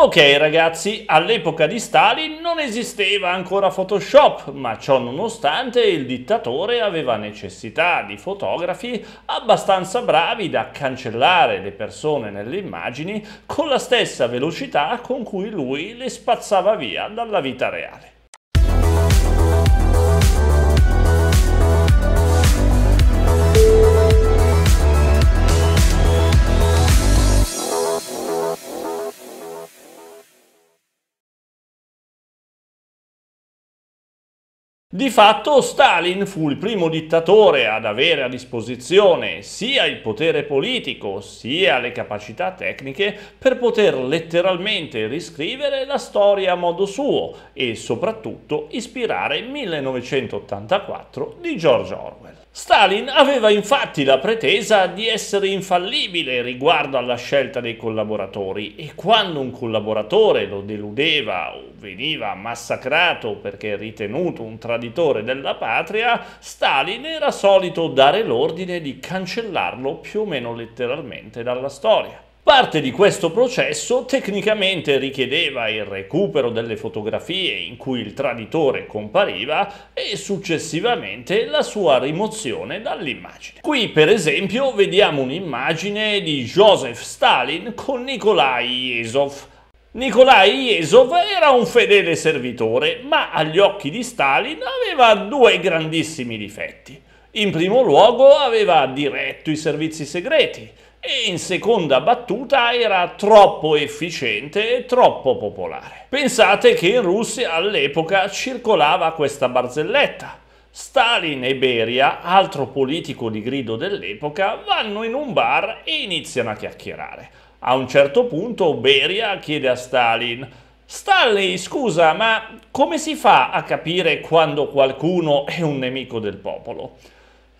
Ok ragazzi, all'epoca di Stalin non esisteva ancora Photoshop, ma ciò nonostante il dittatore aveva necessità di fotografi abbastanza bravi da cancellare le persone nelle immagini con la stessa velocità con cui lui le spazzava via dalla vita reale. Di fatto Stalin fu il primo dittatore ad avere a disposizione sia il potere politico sia le capacità tecniche per poter letteralmente riscrivere la storia a modo suo e soprattutto ispirare 1984 di George Orwell. Stalin aveva infatti la pretesa di essere infallibile riguardo alla scelta dei collaboratori e quando un collaboratore lo deludeva o veniva massacrato perché ritenuto un traditore della patria, Stalin era solito dare l'ordine di cancellarlo più o meno letteralmente dalla storia. Parte di questo processo tecnicamente richiedeva il recupero delle fotografie in cui il traditore compariva e successivamente la sua rimozione dall'immagine. Qui per esempio vediamo un'immagine di Joseph Stalin con Nikolai Yezov. Nikolai Yezov era un fedele servitore, ma agli occhi di Stalin aveva due grandissimi difetti. In primo luogo aveva diretto i servizi segreti, e in seconda battuta era troppo efficiente e troppo popolare. Pensate che in Russia all'epoca circolava questa barzelletta. Stalin e Beria, altro politico di grido dell'epoca, vanno in un bar e iniziano a chiacchierare. A un certo punto Beria chiede a Stalin Stanley, scusa, ma come si fa a capire quando qualcuno è un nemico del popolo?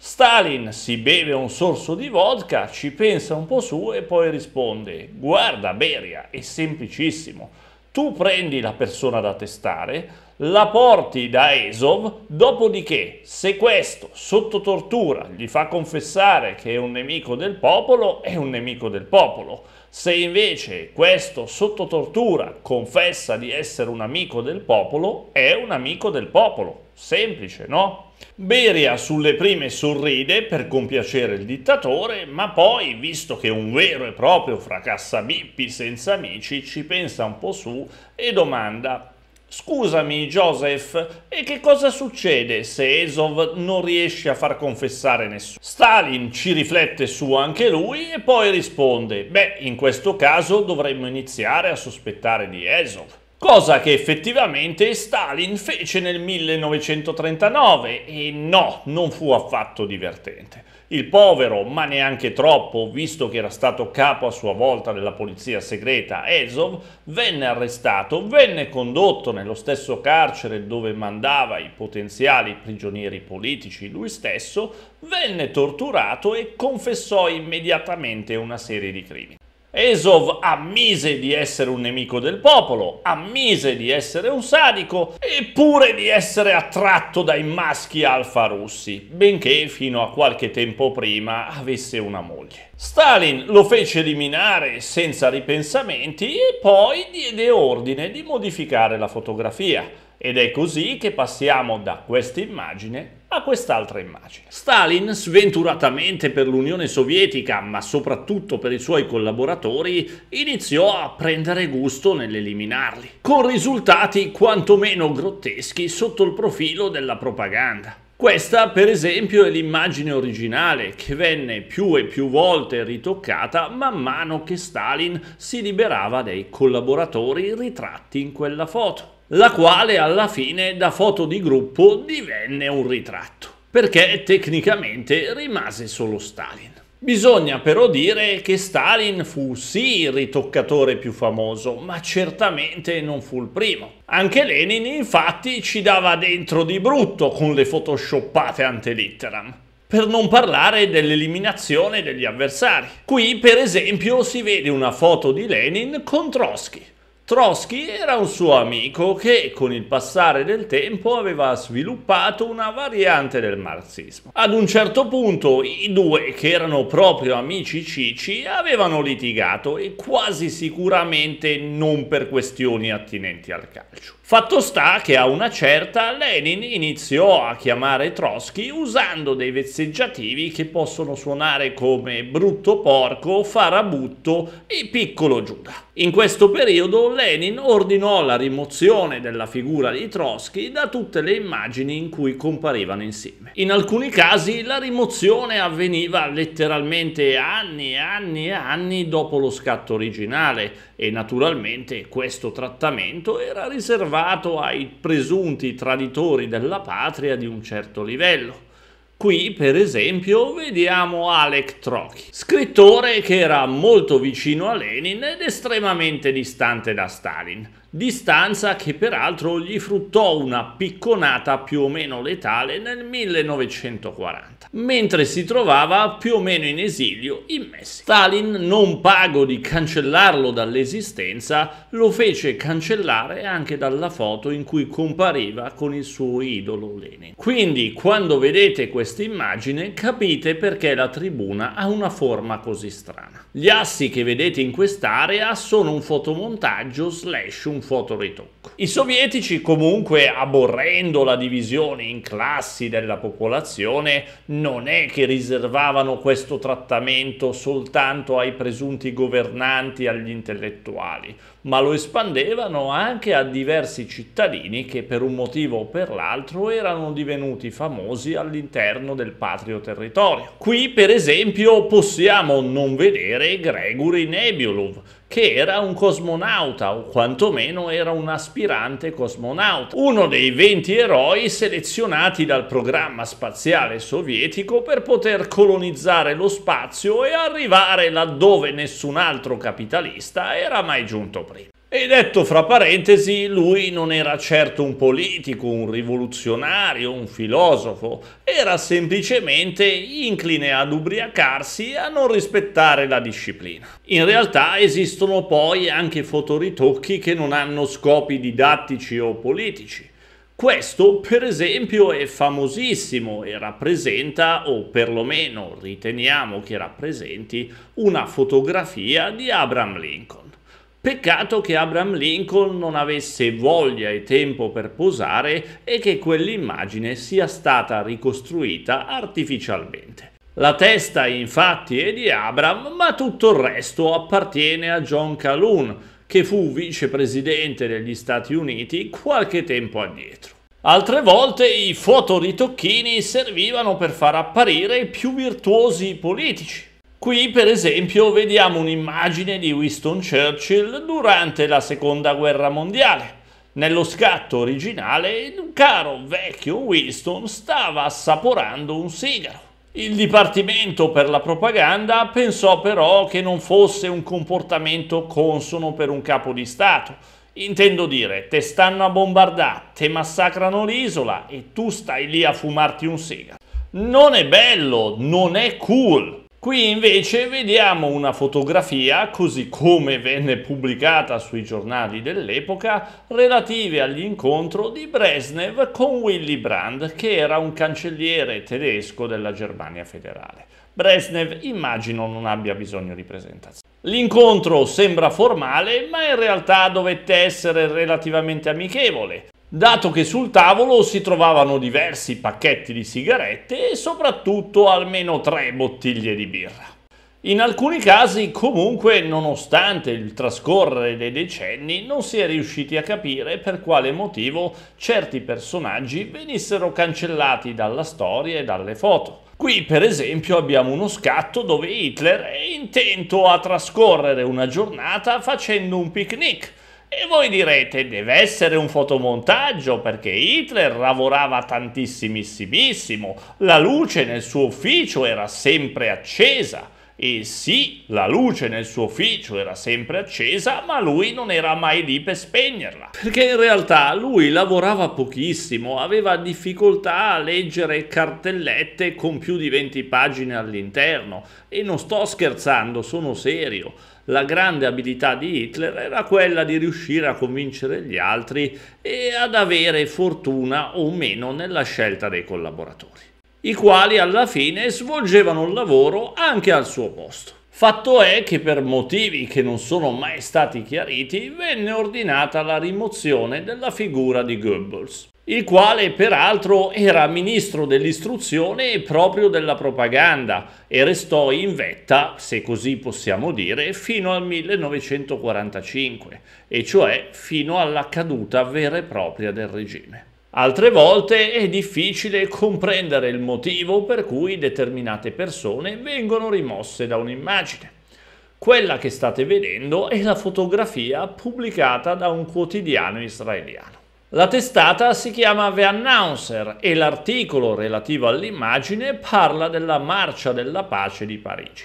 Stalin si beve un sorso di vodka, ci pensa un po' su e poi risponde «Guarda Beria, è semplicissimo, tu prendi la persona da testare, la porti da Esov, dopodiché se questo sotto tortura gli fa confessare che è un nemico del popolo, è un nemico del popolo». Se invece questo sotto tortura confessa di essere un amico del popolo, è un amico del popolo. Semplice, no? Beria sulle prime sorride per compiacere il dittatore, ma poi, visto che è un vero e proprio fracassabippi senza amici, ci pensa un po' su e domanda Scusami Joseph, e che cosa succede se Ezov non riesce a far confessare nessuno? Stalin ci riflette su anche lui e poi risponde, beh, in questo caso dovremmo iniziare a sospettare di Ezov. Cosa che effettivamente Stalin fece nel 1939 e no, non fu affatto divertente. Il povero, ma neanche troppo, visto che era stato capo a sua volta della polizia segreta, Ezov, venne arrestato, venne condotto nello stesso carcere dove mandava i potenziali prigionieri politici lui stesso, venne torturato e confessò immediatamente una serie di crimini. Esov ammise di essere un nemico del popolo, ammise di essere un sadico, eppure di essere attratto dai maschi alfa russi, benché fino a qualche tempo prima avesse una moglie. Stalin lo fece eliminare senza ripensamenti e poi diede ordine di modificare la fotografia. Ed è così che passiamo da questa immagine a quest'altra immagine. Stalin, sventuratamente per l'Unione Sovietica, ma soprattutto per i suoi collaboratori, iniziò a prendere gusto nell'eliminarli, con risultati quantomeno grotteschi sotto il profilo della propaganda. Questa, per esempio, è l'immagine originale che venne più e più volte ritoccata man mano che Stalin si liberava dei collaboratori ritratti in quella foto la quale alla fine da foto di gruppo divenne un ritratto, perché tecnicamente rimase solo Stalin. Bisogna però dire che Stalin fu sì il ritoccatore più famoso, ma certamente non fu il primo. Anche Lenin infatti ci dava dentro di brutto con le photoshoppate ante litteram. Per non parlare dell'eliminazione degli avversari. Qui, per esempio, si vede una foto di Lenin con Trotsky, Trotsky era un suo amico che con il passare del tempo aveva sviluppato una variante del marxismo. Ad un certo punto i due, che erano proprio amici cici, avevano litigato e quasi sicuramente non per questioni attinenti al calcio. Fatto sta che a una certa Lenin iniziò a chiamare Trotsky usando dei vezzeggiativi che possono suonare come brutto porco, farabutto e piccolo Giuda. In questo periodo Lenin ordinò la rimozione della figura di Trotsky da tutte le immagini in cui comparivano insieme. In alcuni casi la rimozione avveniva letteralmente anni e anni e anni dopo lo scatto originale e naturalmente questo trattamento era riservato ai presunti traditori della patria di un certo livello. Qui, per esempio, vediamo Alec Trochi, scrittore che era molto vicino a Lenin ed estremamente distante da Stalin distanza che peraltro gli fruttò una picconata più o meno letale nel 1940, mentre si trovava più o meno in esilio in Messico. Stalin, non pago di cancellarlo dall'esistenza, lo fece cancellare anche dalla foto in cui compariva con il suo idolo Lenin. Quindi, quando vedete questa immagine, capite perché la tribuna ha una forma così strana. Gli assi che vedete in quest'area sono un fotomontaggio slash un un fotoritocco. I sovietici comunque aborrendo la divisione in classi della popolazione non è che riservavano questo trattamento soltanto ai presunti governanti e agli intellettuali, ma lo espandevano anche a diversi cittadini che per un motivo o per l'altro erano divenuti famosi all'interno del patrio territorio. Qui per esempio possiamo non vedere Gregory Nebulov, che era un cosmonauta o quantomeno era un aspirante cosmonauta, uno dei 20 eroi selezionati dal programma spaziale sovietico per poter colonizzare lo spazio e arrivare laddove nessun altro capitalista era mai giunto prima. E detto fra parentesi, lui non era certo un politico, un rivoluzionario, un filosofo, era semplicemente incline ad ubriacarsi e a non rispettare la disciplina. In realtà esistono poi anche fotoritocchi che non hanno scopi didattici o politici. Questo, per esempio, è famosissimo e rappresenta, o perlomeno riteniamo che rappresenti, una fotografia di Abraham Lincoln. Peccato che Abraham Lincoln non avesse voglia e tempo per posare e che quell'immagine sia stata ricostruita artificialmente. La testa infatti è di Abraham, ma tutto il resto appartiene a John Calhoun, che fu vicepresidente degli Stati Uniti qualche tempo addietro. Altre volte i fotoritocchini servivano per far apparire i più virtuosi politici, Qui per esempio vediamo un'immagine di Winston Churchill durante la seconda guerra mondiale. Nello scatto originale il caro vecchio Winston stava assaporando un sigaro. Il Dipartimento per la Propaganda pensò però che non fosse un comportamento consono per un capo di Stato. Intendo dire, te stanno a bombardare, te massacrano l'isola e tu stai lì a fumarti un sigaro. Non è bello, non è cool. Qui invece vediamo una fotografia, così come venne pubblicata sui giornali dell'epoca, relative all'incontro di Brezhnev con Willy Brandt, che era un cancelliere tedesco della Germania federale. Brezhnev immagino non abbia bisogno di presentazione. L'incontro sembra formale, ma in realtà dovette essere relativamente amichevole dato che sul tavolo si trovavano diversi pacchetti di sigarette e soprattutto almeno tre bottiglie di birra. In alcuni casi comunque, nonostante il trascorrere dei decenni, non si è riusciti a capire per quale motivo certi personaggi venissero cancellati dalla storia e dalle foto. Qui per esempio abbiamo uno scatto dove Hitler è intento a trascorrere una giornata facendo un picnic, e voi direte, deve essere un fotomontaggio perché Hitler lavorava tantissimissimo, la luce nel suo ufficio era sempre accesa. E sì, la luce nel suo ufficio era sempre accesa, ma lui non era mai lì per spegnerla. Perché in realtà lui lavorava pochissimo, aveva difficoltà a leggere cartellette con più di 20 pagine all'interno. E non sto scherzando, sono serio la grande abilità di Hitler era quella di riuscire a convincere gli altri e ad avere fortuna o meno nella scelta dei collaboratori, i quali alla fine svolgevano il lavoro anche al suo posto. Fatto è che per motivi che non sono mai stati chiariti venne ordinata la rimozione della figura di Goebbels il quale peraltro era ministro dell'istruzione e proprio della propaganda e restò in vetta, se così possiamo dire, fino al 1945, e cioè fino alla caduta vera e propria del regime. Altre volte è difficile comprendere il motivo per cui determinate persone vengono rimosse da un'immagine. Quella che state vedendo è la fotografia pubblicata da un quotidiano israeliano. La testata si chiama The Announcer e l'articolo relativo all'immagine parla della Marcia della Pace di Parigi.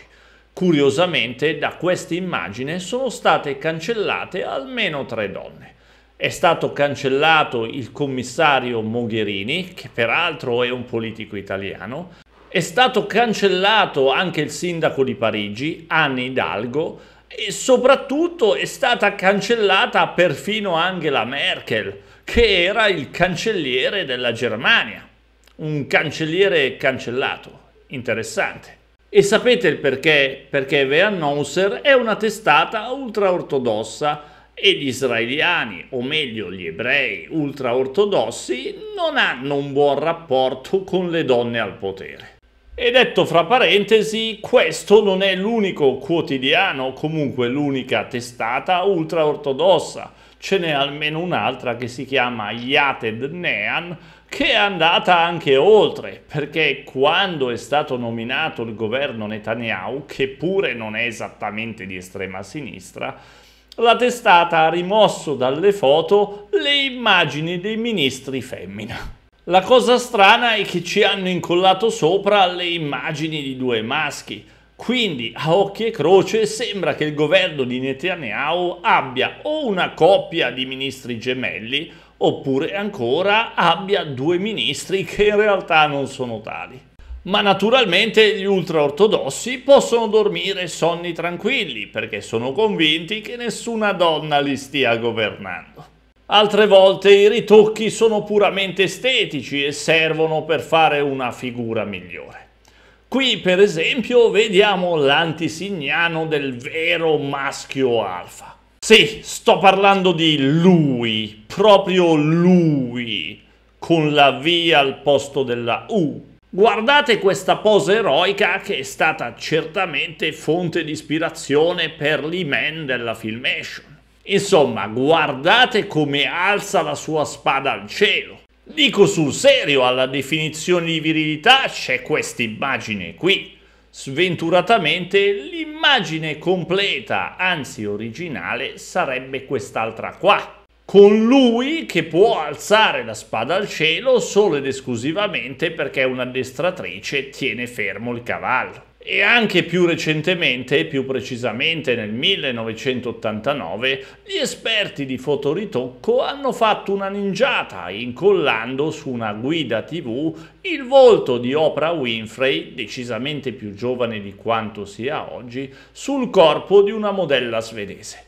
Curiosamente da questa immagine sono state cancellate almeno tre donne. È stato cancellato il commissario Mogherini, che peraltro è un politico italiano, è stato cancellato anche il sindaco di Parigi, Anne Hidalgo, e soprattutto è stata cancellata perfino Angela Merkel che era il cancelliere della Germania, un cancelliere cancellato, interessante. E sapete il perché? Perché The è una testata ultraortodossa e gli israeliani, o meglio gli ebrei ultraortodossi, non hanno un buon rapporto con le donne al potere. E detto fra parentesi, questo non è l'unico quotidiano, comunque l'unica testata ultraortodossa ce n'è almeno un'altra che si chiama Yated Nean che è andata anche oltre, perché quando è stato nominato il governo Netanyahu, che pure non è esattamente di estrema sinistra, la testata ha rimosso dalle foto le immagini dei ministri femmina. La cosa strana è che ci hanno incollato sopra le immagini di due maschi, quindi a occhio e croce sembra che il governo di Netanyahu abbia o una coppia di ministri gemelli oppure ancora abbia due ministri che in realtà non sono tali. Ma naturalmente gli ultraortodossi possono dormire sonni tranquilli perché sono convinti che nessuna donna li stia governando. Altre volte i ritocchi sono puramente estetici e servono per fare una figura migliore. Qui per esempio vediamo l'antisignano del vero maschio alfa. Sì, sto parlando di lui, proprio lui, con la V al posto della U. Guardate questa posa eroica che è stata certamente fonte di ispirazione per l'E-Man della filmation. Insomma, guardate come alza la sua spada al cielo. Dico sul serio, alla definizione di virilità c'è questa immagine qui. Sventuratamente l'immagine completa, anzi originale, sarebbe quest'altra qua. Con lui che può alzare la spada al cielo solo ed esclusivamente perché un'addestratrice tiene fermo il cavallo e anche più recentemente, più precisamente nel 1989, gli esperti di fotoritocco hanno fatto una ninjata incollando su una guida tv il volto di Oprah Winfrey, decisamente più giovane di quanto sia oggi, sul corpo di una modella svedese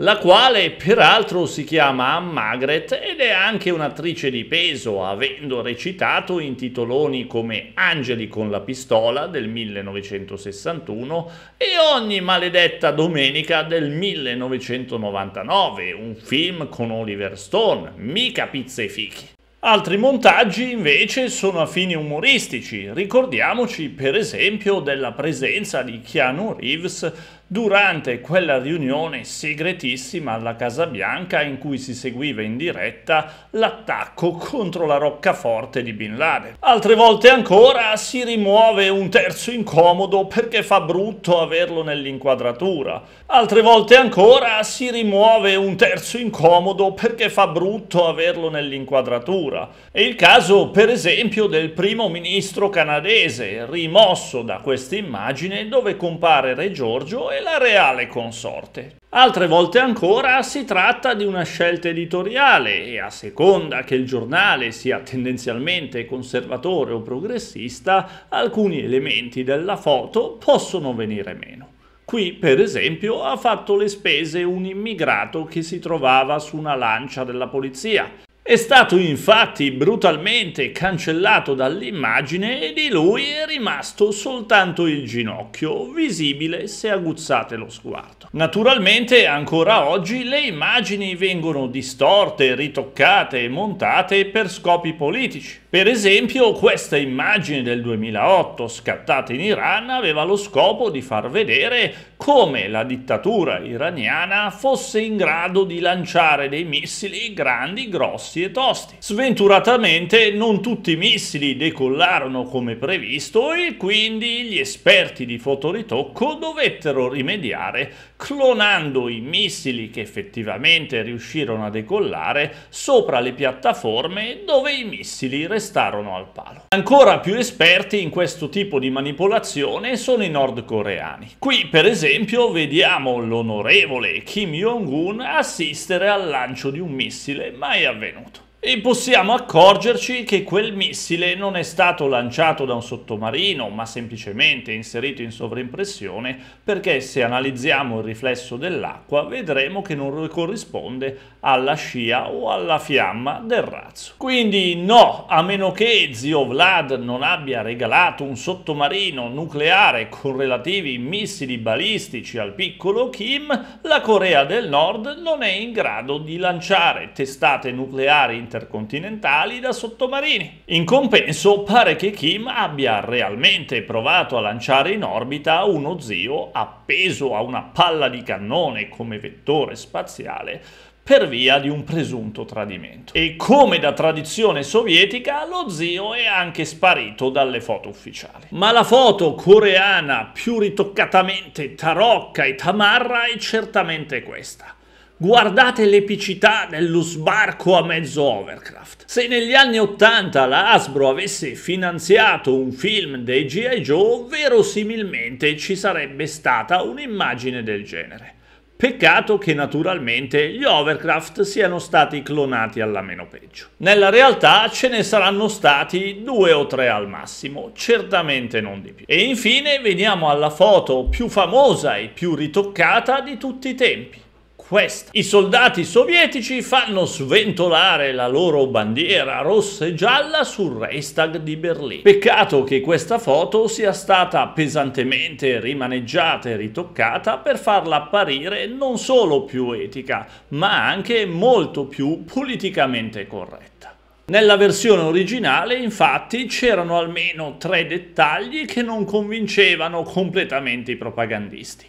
la quale peraltro si chiama Ann Margaret ed è anche un'attrice di peso, avendo recitato in titoloni come Angeli con la pistola del 1961 e Ogni maledetta domenica del 1999, un film con Oliver Stone, mica pizza e fichi. Altri montaggi invece sono a fini umoristici, ricordiamoci per esempio della presenza di Keanu Reeves durante quella riunione segretissima alla Casa Bianca in cui si seguiva in diretta l'attacco contro la roccaforte di Bin Laden. Altre volte ancora si rimuove un terzo incomodo perché fa brutto averlo nell'inquadratura. Altre volte ancora si rimuove un terzo incomodo perché fa brutto averlo nell'inquadratura. È il caso per esempio del primo ministro canadese rimosso da questa immagine dove compare Re Giorgio e e la reale consorte. Altre volte ancora si tratta di una scelta editoriale e a seconda che il giornale sia tendenzialmente conservatore o progressista, alcuni elementi della foto possono venire meno. Qui, per esempio, ha fatto le spese un immigrato che si trovava su una lancia della polizia è stato infatti brutalmente cancellato dall'immagine e di lui è rimasto soltanto il ginocchio, visibile se aguzzate lo sguardo. Naturalmente ancora oggi le immagini vengono distorte, ritoccate e montate per scopi politici. Per esempio questa immagine del 2008 scattata in Iran aveva lo scopo di far vedere come la dittatura iraniana fosse in grado di lanciare dei missili grandi, grossi e tosti. Sventuratamente non tutti i missili decollarono come previsto e quindi gli esperti di fotoritocco dovettero rimediare clonando i missili che effettivamente riuscirono a decollare sopra le piattaforme dove i missili restarono al palo. Ancora più esperti in questo tipo di manipolazione sono i nordcoreani. Qui per esempio esempio vediamo l'onorevole Kim Jong-un assistere al lancio di un missile mai avvenuto e possiamo accorgerci che quel missile non è stato lanciato da un sottomarino, ma semplicemente inserito in sovrimpressione perché se analizziamo il riflesso dell'acqua vedremo che non corrisponde alla scia o alla fiamma del razzo. Quindi no, a meno che zio Vlad non abbia regalato un sottomarino nucleare con relativi missili balistici al piccolo Kim, la Corea del Nord non è in grado di lanciare testate nucleari internazionali intercontinentali da sottomarini. In compenso pare che Kim abbia realmente provato a lanciare in orbita uno zio appeso a una palla di cannone come vettore spaziale per via di un presunto tradimento. E come da tradizione sovietica, lo zio è anche sparito dalle foto ufficiali. Ma la foto coreana più ritoccatamente tarocca e tamarra è certamente questa. Guardate l'epicità dello sbarco a mezzo Overcraft. Se negli anni 80 la Hasbro avesse finanziato un film dei G.I. Joe, verosimilmente ci sarebbe stata un'immagine del genere. Peccato che naturalmente gli Overcraft siano stati clonati alla meno peggio. Nella realtà ce ne saranno stati due o tre al massimo, certamente non di più. E infine veniamo alla foto più famosa e più ritoccata di tutti i tempi questa. I soldati sovietici fanno sventolare la loro bandiera rossa e gialla sul Reichstag di Berlino. Peccato che questa foto sia stata pesantemente rimaneggiata e ritoccata per farla apparire non solo più etica, ma anche molto più politicamente corretta. Nella versione originale, infatti, c'erano almeno tre dettagli che non convincevano completamente i propagandisti.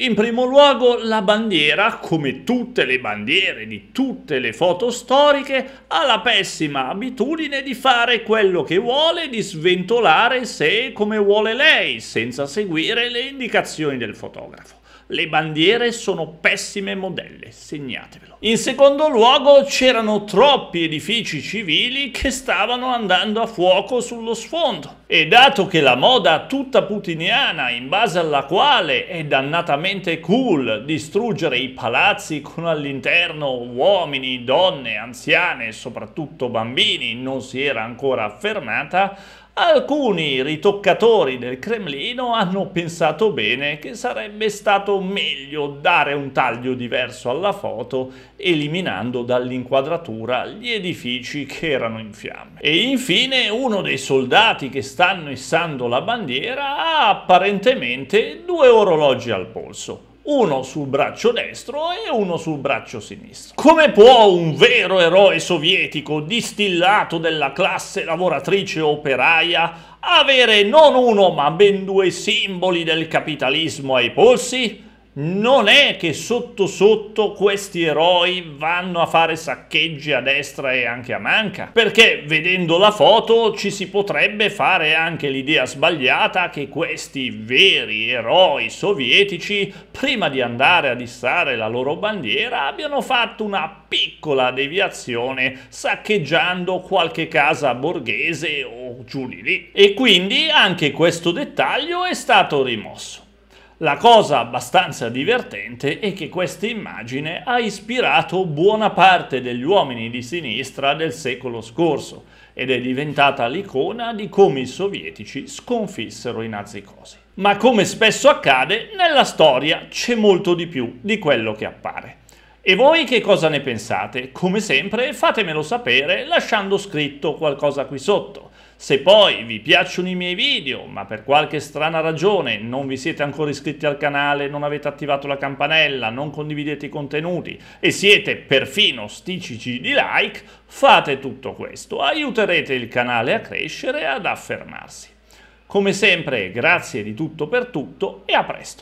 In primo luogo la bandiera, come tutte le bandiere di tutte le foto storiche, ha la pessima abitudine di fare quello che vuole, di sventolare se e come vuole lei, senza seguire le indicazioni del fotografo. Le bandiere sono pessime modelle, segnatevelo. In secondo luogo c'erano troppi edifici civili che stavano andando a fuoco sullo sfondo. E dato che la moda tutta putiniana in base alla quale è dannatamente cool distruggere i palazzi con all'interno uomini, donne, anziane e soprattutto bambini non si era ancora affermata, Alcuni ritoccatori del Cremlino hanno pensato bene che sarebbe stato meglio dare un taglio diverso alla foto eliminando dall'inquadratura gli edifici che erano in fiamme. E infine uno dei soldati che stanno issando la bandiera ha apparentemente due orologi al polso uno sul braccio destro e uno sul braccio sinistro. Come può un vero eroe sovietico distillato della classe lavoratrice operaia avere non uno ma ben due simboli del capitalismo ai polsi? non è che sotto sotto questi eroi vanno a fare saccheggi a destra e anche a manca, perché vedendo la foto ci si potrebbe fare anche l'idea sbagliata che questi veri eroi sovietici, prima di andare a dissare la loro bandiera, abbiano fatto una piccola deviazione saccheggiando qualche casa borghese o giù di lì. E quindi anche questo dettaglio è stato rimosso. La cosa abbastanza divertente è che questa immagine ha ispirato buona parte degli uomini di sinistra del secolo scorso ed è diventata l'icona di come i sovietici sconfissero i nazicosi. Ma come spesso accade, nella storia c'è molto di più di quello che appare. E voi che cosa ne pensate? Come sempre fatemelo sapere lasciando scritto qualcosa qui sotto. Se poi vi piacciono i miei video, ma per qualche strana ragione non vi siete ancora iscritti al canale, non avete attivato la campanella, non condividete i contenuti e siete perfino sticici di like, fate tutto questo. Aiuterete il canale a crescere e ad affermarsi. Come sempre, grazie di tutto per tutto e a presto!